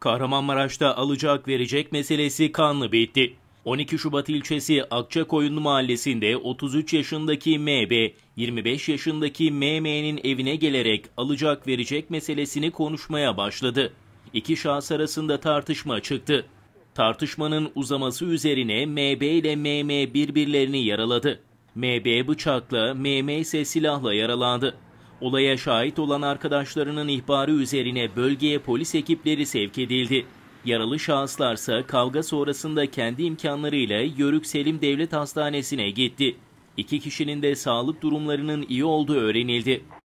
Kahramanmaraş'ta alacak verecek meselesi kanlı bitti. 12 Şubat ilçesi Akçakoyunlu mahallesinde 33 yaşındaki MB, 25 yaşındaki MM'nin evine gelerek alacak verecek meselesini konuşmaya başladı. İki şahıs arasında tartışma çıktı. Tartışmanın uzaması üzerine MB ile MM birbirlerini yaraladı. MB bıçakla, MM ise silahla yaralandı. Olaya şahit olan arkadaşlarının ihbarı üzerine bölgeye polis ekipleri sevk edildi. Yaralı şahıslarsa kavga sonrasında kendi imkanlarıyla Yörük Selim Devlet Hastanesi'ne gitti. İki kişinin de sağlık durumlarının iyi olduğu öğrenildi.